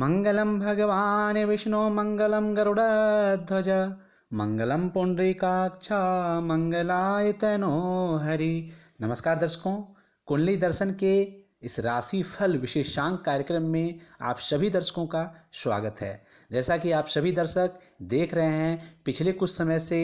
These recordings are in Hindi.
मङ्गलं भगवान् विष्णो मङ्गलं गरुडध्वज मंगलम काक्षा मंगलायतनो हरि नमस्कार दर्शकों कुंडली दर्शन के इस राशि फल विशेषांक कार्यक्रम में आप सभी दर्शकों का स्वागत है जैसा कि आप सभी दर्शक देख रहे हैं पिछले कुछ समय से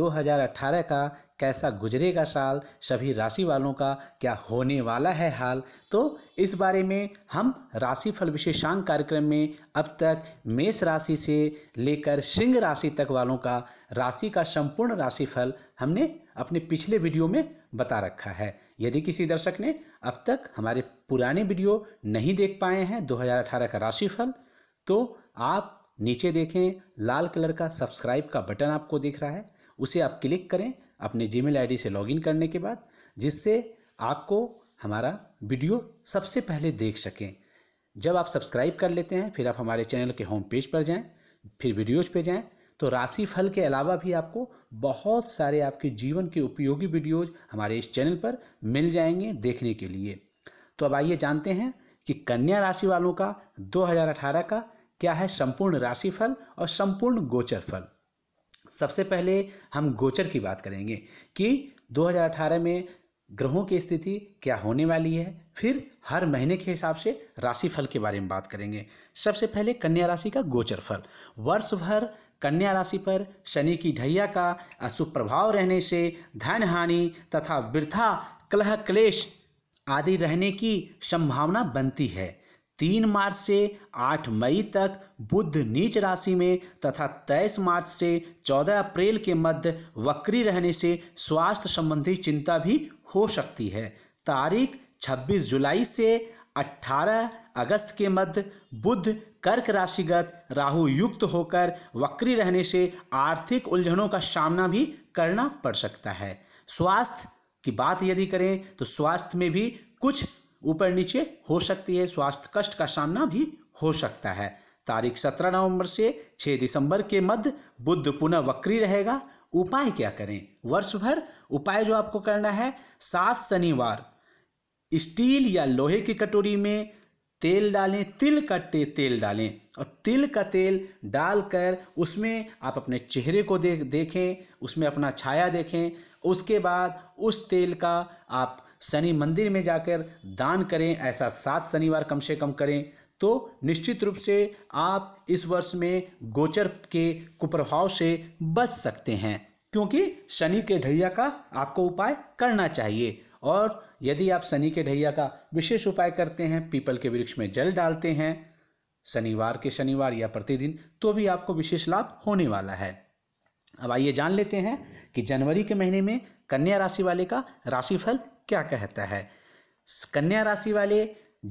2018 का कैसा गुजरेगा साल सभी राशि वालों का क्या होने वाला है हाल तो इस बारे में हम राशि फल विशेषांक कार्यक्रम में अब तक मेष राशि से लेकर सिंह राशि तक वालों का राशि का संपूर्ण राशिफल हमने अपने पिछले वीडियो में बता रखा है यदि किसी दर्शक ने अब तक हमारे पुराने वीडियो नहीं देख पाए हैं 2018 का राशिफल तो आप नीचे देखें लाल कलर का सब्सक्राइब का बटन आपको दिख रहा है उसे आप क्लिक करें अपने जीमेल आईडी से लॉगिन करने के बाद जिससे आपको हमारा वीडियो सबसे पहले देख सकें जब आप सब्सक्राइब कर लेते हैं फिर आप हमारे चैनल के होम पेज पर जाएं फिर वीडियोज पे जाएं तो राशि फल के अलावा भी आपको बहुत सारे आपके जीवन के उपयोगी वीडियोज हमारे इस चैनल पर मिल जाएंगे देखने के लिए तो अब आइए जानते हैं कि कन्या राशि वालों का 2018 का क्या है संपूर्ण राशिफल और संपूर्ण गोचर फल सबसे पहले हम गोचर की बात करेंगे कि 2018 में ग्रहों की स्थिति क्या होने वाली है फिर हर महीने के हिसाब से राशिफल के बारे में बात करेंगे सबसे पहले कन्या राशि का गोचर फल वर्ष भर कन्या राशि पर शनि की ढैया का अशुभ प्रभाव रहने से धन हानि तथा वृथा कलह क्लेश आदि रहने की संभावना बनती है तीन मार्च से आठ मई तक बुध नीच राशि में तथा तेईस मार्च से चौदह अप्रैल के मध्य वक्री रहने से स्वास्थ्य संबंधी चिंता भी हो सकती है तारीख छब्बीस जुलाई से 18 अगस्त के मध्य बुद्ध कर्क राशिगत राहु युक्त होकर वक्री रहने से आर्थिक उलझनों का सामना भी करना पड़ सकता है स्वास्थ्य की बात यदि करें तो स्वास्थ्य में भी कुछ ऊपर नीचे हो सकती है स्वास्थ्य कष्ट का सामना भी हो सकता है तारीख 17 नवंबर से 6 दिसंबर के मध्य बुद्ध पुनः वक्री रहेगा उपाय क्या करें वर्ष भर उपाय जो आपको करना है सात शनिवार स्टील या लोहे की कटोरी में तेल डालें तिल का ते तेल डालें और तिल का तेल डालकर उसमें आप अपने चेहरे को दे देखें उसमें अपना छाया देखें उसके बाद उस तेल का आप शनि मंदिर में जाकर दान करें ऐसा सात शनिवार कम से कम करें तो निश्चित रूप से आप इस वर्ष में गोचर के कुप्रभाव से बच सकते हैं क्योंकि शनि के ढैया का आपको उपाय करना चाहिए और यदि आप शनि के ढैया का विशेष उपाय करते हैं पीपल के वृक्ष में जल डालते हैं शनिवार के शनिवार या प्रतिदिन तो भी आपको विशेष लाभ होने वाला है अब आइए जान लेते हैं कि जनवरी के महीने में कन्या राशि वाले का राशिफल क्या कहता है कन्या राशि वाले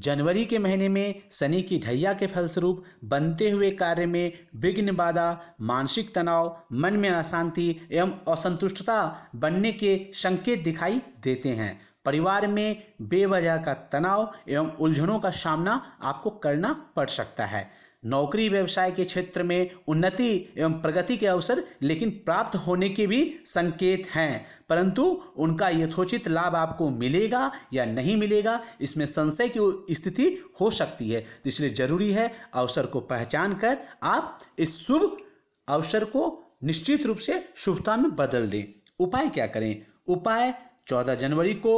जनवरी के महीने में शनि की ढैया के फलस्वरूप बनते हुए कार्य में विघ्न बाधा मानसिक तनाव मन में अशांति एवं असंतुष्टता बनने के संकेत दिखाई देते हैं परिवार में बेवजह का तनाव एवं उलझनों का सामना आपको करना पड़ सकता है नौकरी व्यवसाय के क्षेत्र में उन्नति एवं प्रगति के अवसर लेकिन प्राप्त होने के भी संकेत हैं परंतु उनका यथोचित लाभ आपको मिलेगा या नहीं मिलेगा इसमें संशय की स्थिति हो सकती है तो इसलिए जरूरी है अवसर को पहचान कर आप इस शुभ अवसर को निश्चित रूप से शुभता में बदल दें उपाय क्या करें उपाय चौदह जनवरी को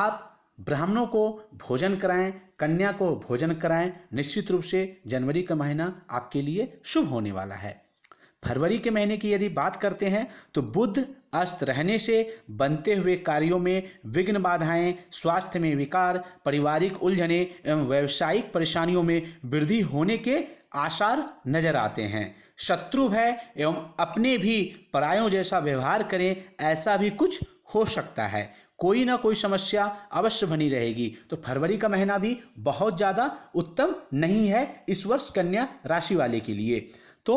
आप ब्राह्मणों को भोजन कराएं कन्या को भोजन कराएं निश्चित रूप से जनवरी का महीना आपके लिए शुभ होने वाला है फरवरी के महीने की यदि बात करते हैं तो बुद्ध अस्त रहने से बनते हुए कार्यों में विघ्न बाधाएं स्वास्थ्य में विकार पारिवारिक उलझने एवं व्यावसायिक परेशानियों में वृद्धि होने के आसार नजर आते हैं शत्रु भय एवं अपने भी परायों जैसा व्यवहार करें ऐसा भी कुछ हो सकता है कोई ना कोई समस्या अवश्य बनी रहेगी तो फरवरी का महीना भी बहुत ज़्यादा उत्तम नहीं है इस वर्ष कन्या राशि वाले के लिए तो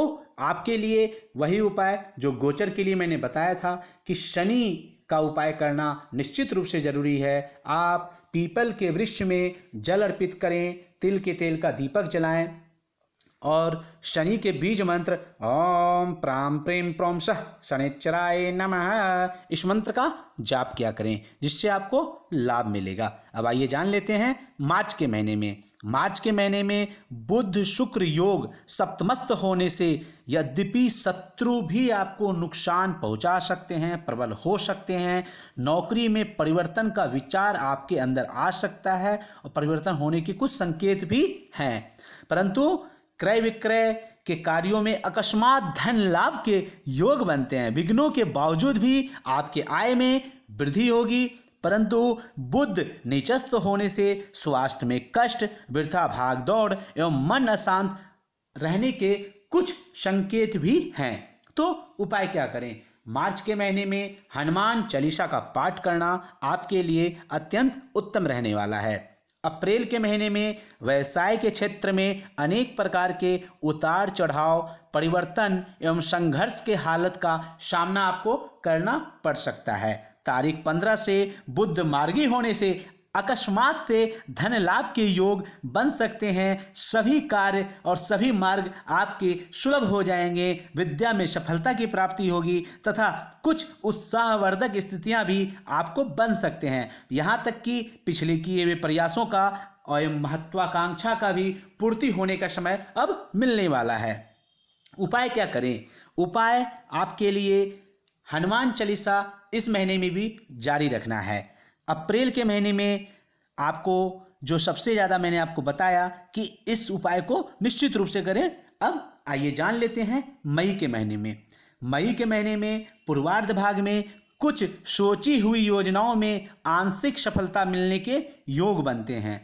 आपके लिए वही उपाय जो गोचर के लिए मैंने बताया था कि शनि का उपाय करना निश्चित रूप से जरूरी है आप पीपल के वृक्ष में जल अर्पित करें तिल के तेल का दीपक जलाएं और शनि के बीज मंत्र ओम प्राम प्रेम प्रोम सह शनिचराय नम इस मंत्र का जाप किया करें जिससे आपको लाभ मिलेगा अब आइए जान लेते हैं मार्च के महीने में मार्च के महीने में बुद्ध शुक्र योग सप्तमस्त होने से यद्यपि शत्रु भी आपको नुकसान पहुंचा सकते हैं प्रबल हो सकते हैं नौकरी में परिवर्तन का विचार आपके अंदर आ सकता है और परिवर्तन होने के कुछ संकेत भी हैं परंतु क्रय विक्रय के कार्यों में अकस्मात धन लाभ के योग बनते हैं विघ्नों के बावजूद भी आपके आय में वृद्धि होगी परंतु बुद्ध निचस्त होने से स्वास्थ्य में कष्ट वृथा भाग दौड़ एवं मन अशांत रहने के कुछ संकेत भी हैं तो उपाय क्या करें मार्च के महीने में हनुमान चालीसा का पाठ करना आपके लिए अत्यंत उत्तम रहने वाला है अप्रैल के महीने में व्यवसाय के क्षेत्र में अनेक प्रकार के उतार चढ़ाव परिवर्तन एवं संघर्ष के हालत का सामना आपको करना पड़ सकता है तारीख 15 से बुद्ध मार्गी होने से अकस्मात से धन लाभ के योग बन सकते हैं सभी कार्य और सभी मार्ग आपके सुलभ हो जाएंगे विद्या में सफलता की प्राप्ति होगी तथा कुछ उत्साहवर्धक स्थितियां भी आपको बन सकते हैं यहाँ तक कि पिछले किए हुए प्रयासों का और महत्वाकांक्षा का भी पूर्ति होने का समय अब मिलने वाला है उपाय क्या करें उपाय आपके लिए हनुमान चालीसा इस महीने में भी जारी रखना है अप्रैल के महीने में आपको जो सबसे ज़्यादा मैंने आपको बताया कि इस उपाय को निश्चित रूप से करें अब आइए जान लेते हैं मई के महीने में मई के महीने में पूर्वार्ध भाग में कुछ सोची हुई योजनाओं में आंशिक सफलता मिलने के योग बनते हैं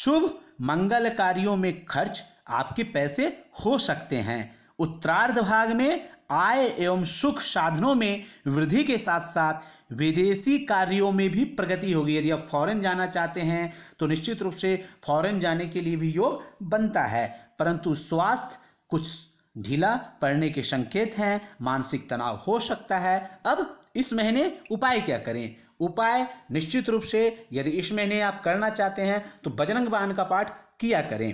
शुभ मंगल कार्यों में खर्च आपके पैसे हो सकते हैं उत्तरार्ध भाग में आय एवं सुख साधनों में वृद्धि के साथ साथ विदेशी कार्यों में भी प्रगति होगी यदि आप फॉरेन जाना चाहते हैं तो निश्चित रूप से फॉरेन जाने के लिए भी योग बनता है परंतु स्वास्थ्य कुछ ढीला पड़ने के संकेत हैं मानसिक तनाव हो सकता है अब इस महीने उपाय क्या करें उपाय निश्चित रूप से यदि इस महीने आप करना चाहते हैं तो बजरंग बाण का पाठ किया करें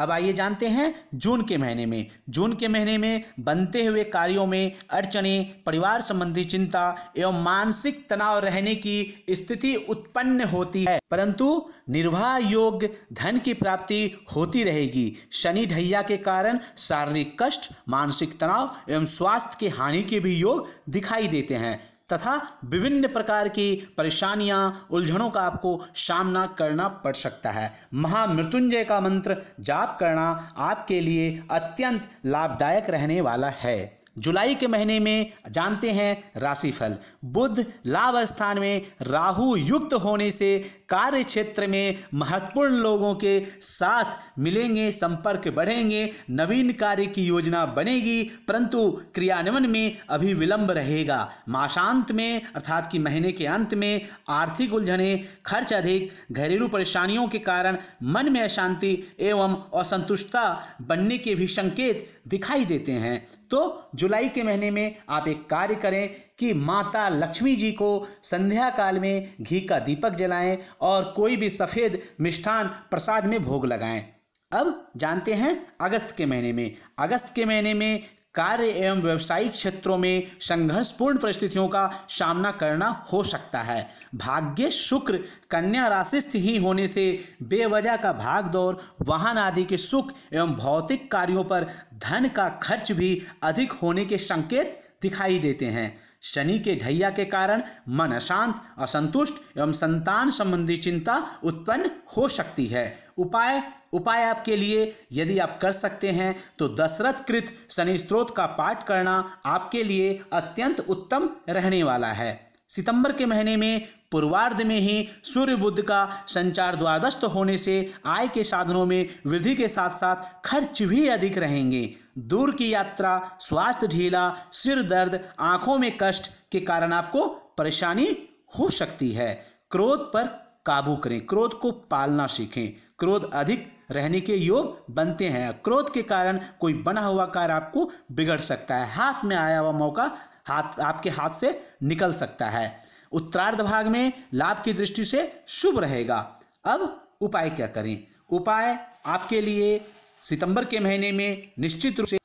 अब आइए जानते हैं जून के महीने में जून के महीने में बनते हुए कार्यों में अड़चने परिवार संबंधी चिंता एवं मानसिक तनाव रहने की स्थिति उत्पन्न होती है परंतु निर्वाह योग्य धन की प्राप्ति होती रहेगी शनि ढैया के कारण शारीरिक कष्ट मानसिक तनाव एवं स्वास्थ्य के हानि के भी योग दिखाई देते हैं तथा विभिन्न प्रकार की परेशानियां उलझनों का आपको सामना करना पड़ सकता है महामृत्युंजय का मंत्र जाप करना आपके लिए अत्यंत लाभदायक रहने वाला है जुलाई के महीने में जानते हैं राशिफल बुद्ध लाभ स्थान में राहु युक्त होने से कार्य क्षेत्र में महत्वपूर्ण लोगों के साथ मिलेंगे संपर्क बढ़ेंगे नवीन कार्य की योजना बनेगी परंतु क्रियान्वयन में अभी विलंब रहेगा मासांत में अर्थात कि महीने के अंत में आर्थिक उलझने खर्च अधिक घरेलू परेशानियों के कारण मन में अशांति एवं असंतुष्टता बनने के भी संकेत दिखाई देते हैं तो जुलाई के महीने में आप एक कार्य करें कि माता लक्ष्मी जी को संध्या काल में घी का दीपक जलाएं और कोई भी सफ़ेद मिष्ठान प्रसाद में भोग लगाएं अब जानते हैं अगस्त के महीने में अगस्त के महीने में कार्य एवं व्यवसायिक क्षेत्रों में संघर्षपूर्ण परिस्थितियों का सामना करना हो सकता है भाग्य शुक्र कन्या राशिस्थ ही होने से बेवजह का भाग दौड़ वाहन आदि के सुख एवं भौतिक कार्यों पर धन का खर्च भी अधिक होने के संकेत दिखाई देते हैं शनि के ढैया के कारण मन अशांत असंतुष्ट एवं संतान संबंधी चिंता उत्पन्न हो सकती है उपाय उपाय आपके लिए यदि आप कर सकते हैं तो दशरथ कृत शनि स्त्रोत का पाठ करना आपके लिए अत्यंत उत्तम रहने वाला है सितंबर के महीने में पूर्वार्ध में ही सूर्य बुद्ध का संचार द्वादश होने से आय के साधनों में वृद्धि के साथ साथ खर्च भी अधिक रहेंगे दूर की यात्रा स्वास्थ्य ढीला सिर दर्द आंखों में कष्ट के कारण आपको परेशानी हो सकती है क्रोध पर काबू करें क्रोध को पालना सीखें क्रोध अधिक रहने के योग बनते हैं क्रोध के कारण कोई बना हुआ कार्य आपको बिगड़ सकता है हाथ में आया हुआ मौका हाथ आपके हाथ से निकल सकता है उत्तरार्ध भाग में लाभ की दृष्टि से शुभ रहेगा अब उपाय क्या करें उपाय आपके लिए सितंबर के महीने में निश्चित रूप से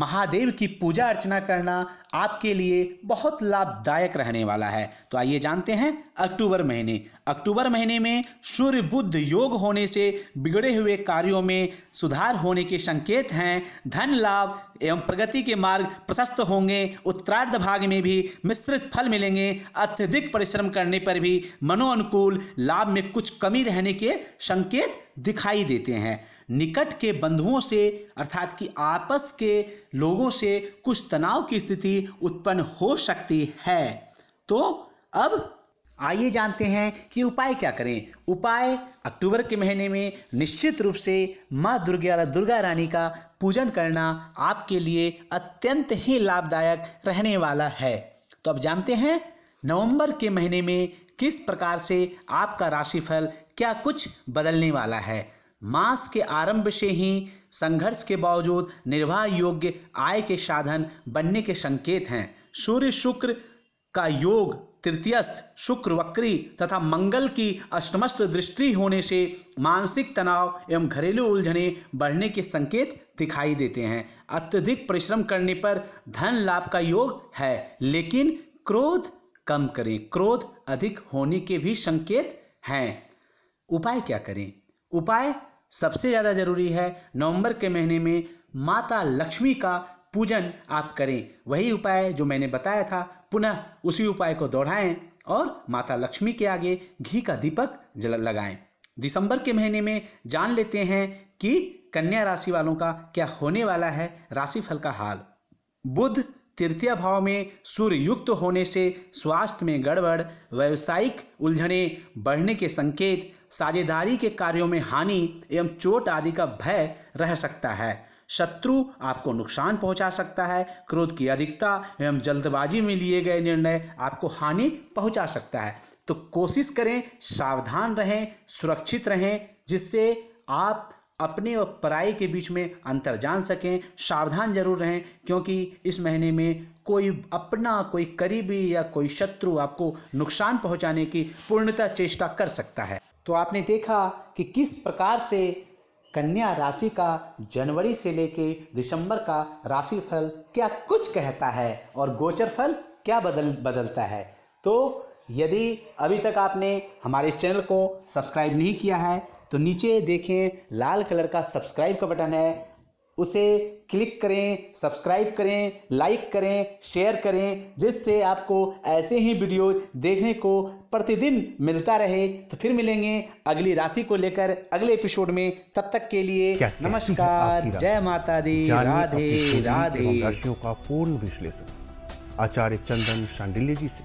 महादेव की पूजा अर्चना करना आपके लिए बहुत लाभदायक रहने वाला है तो आइए जानते हैं अक्टूबर महीने अक्टूबर महीने में सूर्य बुद्ध योग होने से बिगड़े हुए कार्यों में सुधार होने के संकेत हैं धन लाभ एवं प्रगति के मार्ग प्रशस्त होंगे उत्तरार्ध भाग में भी मिश्रित फल मिलेंगे अत्यधिक परिश्रम करने पर भी मनोअनुकूल लाभ में कुछ कमी रहने के संकेत दिखाई देते हैं निकट के बंधुओं से अर्थात कि आपस के लोगों से कुछ तनाव की स्थिति उत्पन्न हो सकती है तो अब आइए जानते हैं कि उपाय क्या करें उपाय अक्टूबर के महीने में निश्चित रूप से माँ दुर्गा दुर्गा रानी का पूजन करना आपके लिए अत्यंत ही लाभदायक रहने वाला है तो अब जानते हैं नवंबर के महीने में किस प्रकार से आपका राशिफल क्या कुछ बदलने वाला है मास के आरंभ से ही संघर्ष के बावजूद निर्वाह योग्य आय के साधन बनने के संकेत हैं सूर्य शुक्र का योग तृतीयस्थ शुक्र वक्री तथा मंगल की अष्टमस्त दृष्टि होने से मानसिक तनाव एवं घरेलू उलझने बढ़ने के संकेत दिखाई देते हैं अत्यधिक परिश्रम करने पर धन लाभ का योग है लेकिन क्रोध कम करें क्रोध अधिक होने के भी संकेत हैं उपाय क्या करें उपाय सबसे ज़्यादा ज़रूरी है नवंबर के महीने में माता लक्ष्मी का पूजन आप करें वही उपाय जो मैंने बताया था पुनः उसी उपाय को दोहराएं और माता लक्ष्मी के आगे घी का दीपक जल लगाएं दिसंबर के महीने में जान लेते हैं कि कन्या राशि वालों का क्या होने वाला है राशिफल का हाल बुध तृतीय भाव में सूर्य युक्त होने से स्वास्थ्य में गड़बड़ व्यवसायिक उलझने बढ़ने के संकेत साझेदारी के कार्यों में हानि एवं चोट आदि का भय रह सकता है शत्रु आपको नुकसान पहुंचा सकता है क्रोध की अधिकता एवं जल्दबाजी में लिए गए निर्णय आपको हानि पहुंचा सकता है तो कोशिश करें सावधान रहें सुरक्षित रहें जिससे आप अपने और पराई के बीच में अंतर जान सकें सावधान जरूर रहें क्योंकि इस महीने में कोई अपना कोई करीबी या कोई शत्रु आपको नुकसान पहुंचाने की पूर्णतः चेष्टा कर सकता है तो आपने देखा कि किस प्रकार से कन्या राशि का जनवरी से लेके दिसंबर का राशिफल क्या कुछ कहता है और गोचर फल क्या बदल बदलता है तो यदि अभी तक आपने हमारे चैनल को सब्सक्राइब नहीं किया है तो नीचे देखें लाल कलर का सब्सक्राइब का बटन है उसे क्लिक करें सब्सक्राइब करें लाइक करें शेयर करें जिससे आपको ऐसे ही वीडियो देखने को प्रतिदिन मिलता रहे तो फिर मिलेंगे अगली राशि को लेकर अगले एपिसोड में तब तक के लिए नमस्कार जय माता दी राधे राधे का पूर्ण विश्लेषण आचार्य चंदन शांडिल्य जी से